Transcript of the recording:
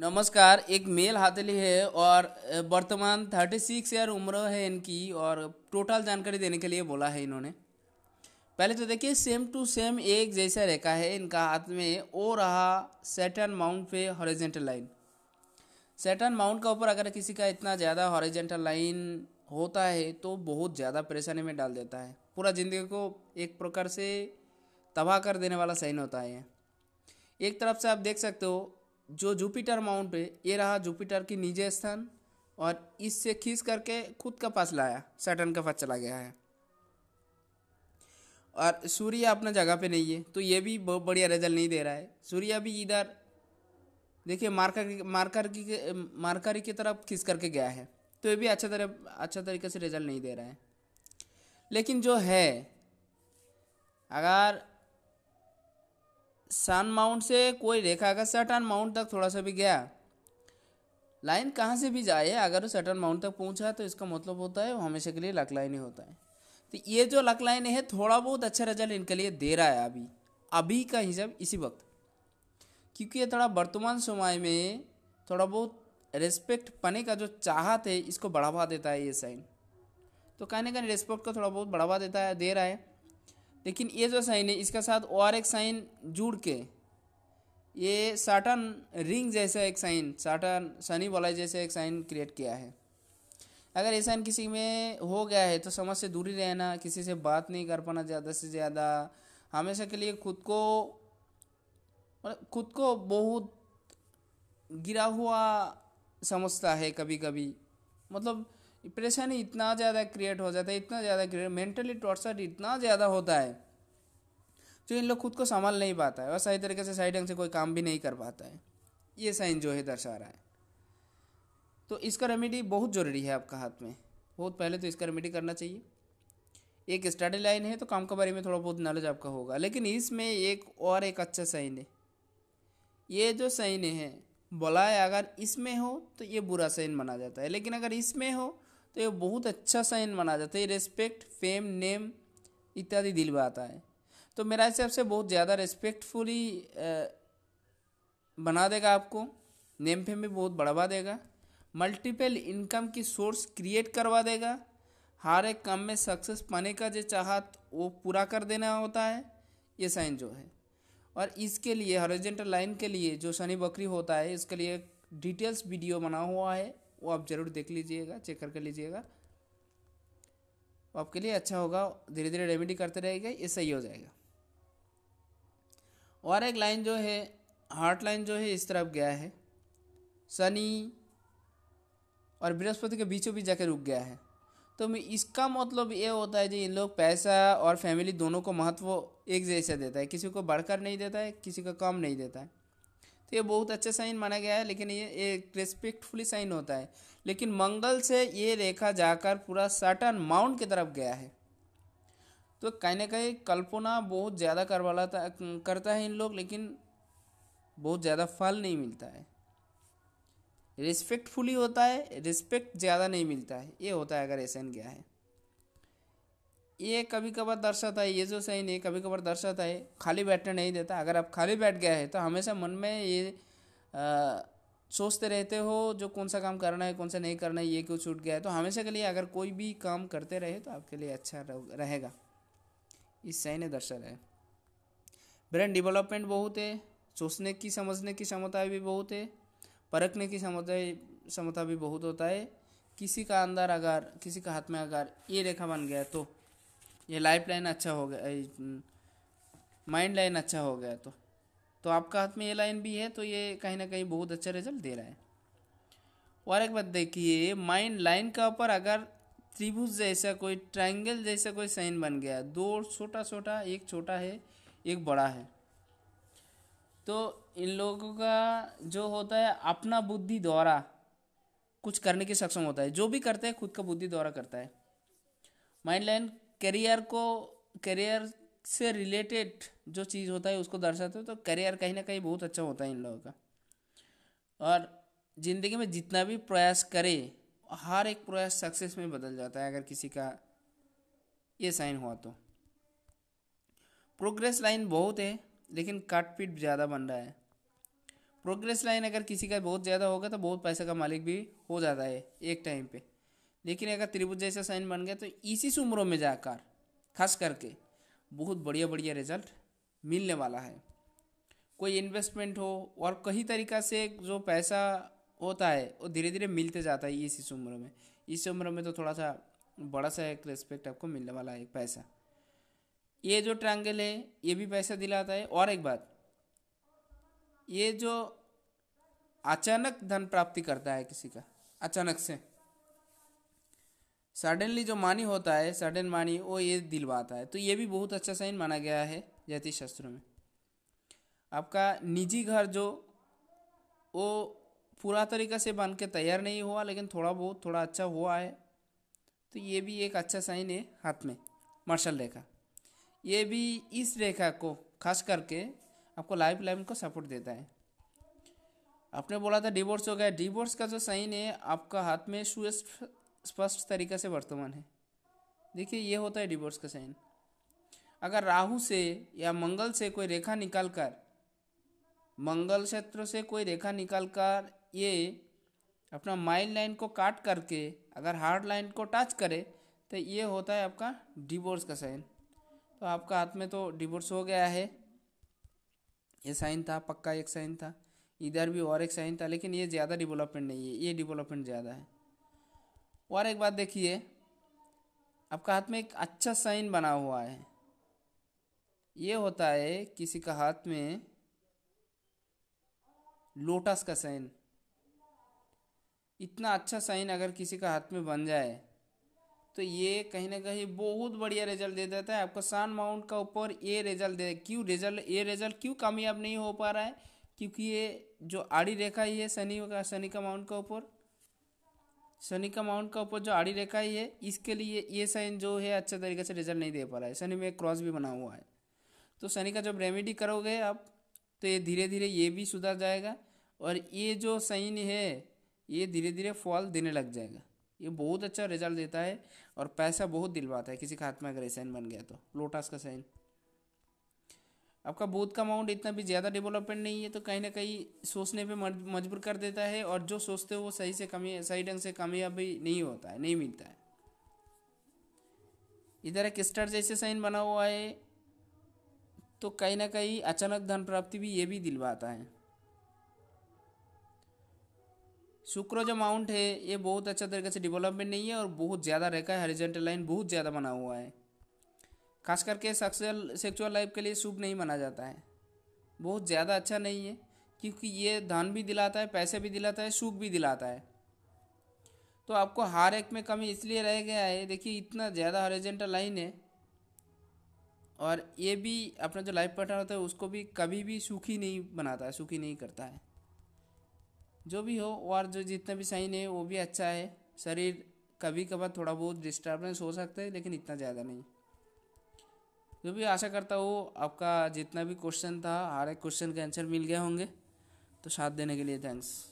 नमस्कार एक मेल हाथली है और वर्तमान थर्टी सिक्स ईयर उम्र है इनकी और टोटल जानकारी देने के लिए बोला है इन्होंने पहले तो देखिए सेम टू सेम एक जैसा रेखा है इनका हाथ में ओ रहा सेटन माउंट पे हॉरिजेंटल लाइन सेटन माउंट के ऊपर अगर किसी का इतना ज़्यादा हॉरिजेंटल लाइन होता है तो बहुत ज़्यादा परेशानी में डाल देता है पूरा ज़िंदगी को एक प्रकार से तबाह कर देने वाला साइन होता है एक तरफ से आप देख सकते हो जो जुपिटर माउंट है ये रहा जुपिटर की निजी स्थान और इससे खींच करके खुद के पास लाया सैटर्न के पास चला गया है और सूर्य अपना जगह पे नहीं है तो ये भी बहुत बढ़िया रिजल्ट नहीं दे रहा है सूर्य भी इधर देखिए मार्कर मार्कर की मार्कर की तरफ खींच करके गया है तो ये भी अच्छा तरह अच्छा तरीके से रिजल्ट नहीं दे रहा है लेकिन जो है अगर सन माउंट से कोई रेखा अगर सटन माउंट तक थोड़ा सा भी गया लाइन कहाँ से भी जाए अगर वो सटन माउंट तक पहुँचा तो इसका मतलब होता है वो हमेशा के लिए लक लाइन ही होता है तो ये जो लक लाइन है थोड़ा बहुत अच्छा रिजल्ट इनके लिए दे रहा है अभी अभी का हिसाब इसी वक्त क्योंकि ये थोड़ा वर्तमान समय में थोड़ा बहुत रेस्पेक्ट पाने का जो चाहत है इसको बढ़ावा देता है ये साइन तो कहने का रेस्पेक्ट को थोड़ा बहुत बढ़ावा देता है दे रहा है लेकिन ये जो साइन है इसके साथ ओ आर एक साइन जुड़ के ये साटन रिंग जैसा एक साइन साटन सनी वाला जैसा एक साइन क्रिएट किया है अगर ये साइन किसी में हो गया है तो समझ से दूरी रहना किसी से बात नहीं कर पाना ज़्यादा से ज़्यादा हमेशा के लिए खुद को मतलब खुद को बहुत गिरा हुआ समझता है कभी कभी मतलब परेशानी इतना ज़्यादा क्रिएट हो जाता है इतना ज़्यादा क्रिएट मेंटली टॉर्चर इतना ज़्यादा होता है जो इन लोग खुद को संभाल नहीं पाता है और सही तरीके से सही ढंग से कोई काम भी नहीं कर पाता है ये साइन जो है दर्शा रहा है तो इसका रेमेडी बहुत ज़रूरी है आपका हाथ में बहुत पहले तो इसका रेमेडी करना चाहिए एक स्टडी लाइन है तो काम के बारे में थोड़ा बहुत नॉलेज आपका होगा लेकिन इसमें एक और एक अच्छा साइन है ये जो साइन है बुलाए अगर इसमें हो तो ये बुरा साइन माना जाता है लेकिन अगर इसमें हो तो ये बहुत अच्छा साइन माना जाता है रेस्पेक्ट फेम नेम इत्यादि दिल आता है तो मेरा हिसाब से बहुत ज़्यादा रेस्पेक्टफुली बना देगा आपको नेम फेम भी बहुत बढ़वा देगा मल्टीपल इनकम की सोर्स क्रिएट करवा देगा हर एक काम में सक्सेस पाने का जो चाहत वो पूरा कर देना होता है ये साइन जो है और इसके लिए हॉरिजेंटल लाइन के लिए जो शनि बकरी होता है इसके लिए डिटेल्स वीडियो बना हुआ है वो आप ज़रूर देख लीजिएगा चेक करके लीजिएगा वो आपके लिए अच्छा होगा धीरे धीरे रेमेडी करते रहेगा ये सही हो जाएगा और एक लाइन जो है हार्ट लाइन जो है इस तरफ गया है शनि और बृहस्पति के बीचों बीच जाकर रुक गया है तो इसका मतलब ये होता है कि इन लोग पैसा और फैमिली दोनों को महत्व एक जैसा देता है किसी को बढ़कर नहीं देता है किसी को कम नहीं देता है तो ये बहुत अच्छा साइन माना गया है लेकिन ये एक रेस्पेक्टफुली साइन होता है लेकिन मंगल से ये रेखा जाकर पूरा सटन माउंट की तरफ गया है तो कहीं ना कहीं कल्पना बहुत ज़्यादा करवाला करता है इन लोग लेकिन बहुत ज़्यादा फल नहीं मिलता है रिस्पेक्टफुली होता है रिस्पेक्ट ज़्यादा नहीं मिलता है ये होता है अगर ऐसा गया है ये कभी कभार दर्शाता है ये जो सही है कभी कभार दर्शाता है खाली बैठने नहीं देता अगर आप खाली बैठ गया है तो हमेशा मन में ये सोचते रहते हो जो कौन सा काम करना है कौन सा नहीं करना है ये क्यों छूट गया है तो हमेशा के लिए अगर कोई भी काम करते रहे तो आपके लिए अच्छा रहेगा इस सही ने दर्शा रहे है ब्रेन डेवलपमेंट बहुत है सोचने की समझने की क्षमता भी बहुत है परखने की क्षमता क्षमता भी बहुत होता है किसी का अंदर अगर किसी का हाथ में अगर ये रेखा बन गया तो ये लाइफ लाइन अच्छा हो गया माइंड हम्म, लाइन अच्छा हो गया तो तो आपका हाथ में ये लाइन भी है तो ये कहीं ना कहीं बहुत अच्छा रिजल्ट दे रहा है और एक बात देखिए माइंड लाइन का ऊपर अगर त्रिभुज जैसा कोई ट्रायंगल जैसा कोई साइन बन गया दो छोटा छोटा एक छोटा है एक बड़ा है तो इन लोगों का जो होता है अपना बुद्धि द्वारा कुछ करने के सक्षम होता है जो भी करते हैं खुद का बुद्धि द्वारा करता है माइंड लाइन करियर को करियर से रिलेटेड जो चीज़ होता है उसको दर्शाते हो तो करियर कहीं ना कहीं बहुत अच्छा होता है इन लोगों का और ज़िंदगी में जितना भी प्रयास करे हर एक प्रयास सक्सेस में बदल जाता है अगर किसी का ये साइन हुआ तो प्रोग्रेस लाइन बहुत है लेकिन काट पिट ज़्यादा बन रहा है प्रोग्रेस लाइन अगर किसी का बहुत ज़्यादा होगा तो बहुत पैसे का मालिक भी हो जाता है एक टाइम पे लेकिन अगर त्रिभुज जैसा साइन बन गया तो इसी उम्रों में जाकर खास करके बहुत बढ़िया बढ़िया रिजल्ट मिलने वाला है कोई इन्वेस्टमेंट हो और कहीं तरीका से जो पैसा होता है वो धीरे धीरे मिलते जाता है इसी उम्र में इस उम्र में तो थोड़ा सा बड़ा सा एक रेस्पेक्ट आपको मिलने वाला है पैसा ये जो ट्रायंगल है ये भी पैसा दिलाता है और एक बात ये जो अचानक धन प्राप्ति करता है किसी का अचानक से सडनली जो मानी होता है सडन मानी वो ये दिलवाता है तो ये भी बहुत अच्छा साइन माना गया है ज्योतिष शास्त्रों में आपका निजी घर जो वो पूरा तरीका से बन के तैयार नहीं हुआ लेकिन थोड़ा बहुत थोड़ा अच्छा हुआ है तो ये भी एक अच्छा साइन है हाथ में मार्शल रेखा ये भी इस रेखा को खास करके आपको लाइफ लाइन को सपोर्ट देता है आपने बोला था डिवोर्स हो गया डिवोर्स का जो साइन है आपका हाथ में सुएस्ट स्पष्ट तरीका से वर्तमान है देखिए ये होता है डिवोर्स का साइन अगर राहु से या मंगल से कोई रेखा निकालकर मंगल क्षेत्र से कोई रेखा निकालकर ये अपना माइल लाइन को काट करके अगर हार्ड लाइन को टच करे तो ये होता है आपका डिवोर्स का साइन तो आपका हाथ में तो डिवोर्स हो गया है ये साइन था पक्का एक साइन था इधर भी और एक साइन था लेकिन ये ज़्यादा डेवलपमेंट नहीं है ये डेवलपमेंट ज़्यादा है और एक बात देखिए आपका हाथ में एक अच्छा साइन बना हुआ है ये होता है किसी का हाथ में लोटस का साइन इतना अच्छा साइन अगर किसी का हाथ में बन जाए तो ये कहीं ना कहीं बहुत बढ़िया रिजल्ट दे देता है आपको सान माउंट का ऊपर ये रिजल्ट दे क्यों रिजल्ट ये रिजल्ट क्यों कामयाब नहीं हो पा रहा है क्योंकि ये जो आड़ी रेखा है शनि का शनि का माउंट का ऊपर शनि का माउंट का ऊपर जो आड़ी रेखा है इसके लिए ये साइन जो है अच्छे तरीके से रिजल्ट नहीं दे पा रहा है शनि में एक क्रॉस भी बना हुआ है तो शनि का जब रेमेडी करोगे आप तो ये धीरे धीरे ये भी सुधर जाएगा और ये जो साइन है ये धीरे धीरे फॉल देने लग जाएगा ये बहुत अच्छा रिजल्ट देता है और पैसा बहुत दिलवाता है किसी का हाथ में अगर ये साइन बन गया तो लोटस का साइन आपका बोध का अमाउंट इतना भी ज़्यादा डेवलपमेंट नहीं है तो कहीं ना कहीं सोचने पे मजबूर कर देता है और जो सोचते हो वो सही से कमी सही ढंग से कामयाबी नहीं होता है नहीं मिलता है इधर एक स्टार जैसे साइन बना हुआ है तो कहीं ना कहीं अचानक धन प्राप्ति भी ये भी दिलवाता है शुक्र जो माउंट है ये बहुत अच्छा तरीके से डेवलपमेंट नहीं है और बहुत ज़्यादा रेखा है हॉरिजॉन्टल लाइन बहुत ज़्यादा बना हुआ है खास करके सेक्सुअल सेक्सुअल लाइफ के लिए शुभ नहीं माना जाता है बहुत ज़्यादा अच्छा नहीं है क्योंकि ये धन भी दिलाता है पैसे भी दिलाता है सुख भी दिलाता है तो आपको हार एक में कमी इसलिए रह गया है देखिए इतना ज़्यादा हॉरिजेंटल लाइन है और ये भी अपना जो लाइफ पार्टनर होता है उसको भी कभी भी सुखी नहीं बनाता है सुखी नहीं करता है जो भी हो और जो जितना भी साइन है वो भी अच्छा है शरीर कभी कभार थोड़ा बहुत डिस्टर्बेंस हो सकता है लेकिन इतना ज़्यादा नहीं जो भी आशा करता हूँ आपका जितना भी क्वेश्चन था हर एक क्वेश्चन के आंसर मिल गए होंगे तो साथ देने के लिए थैंक्स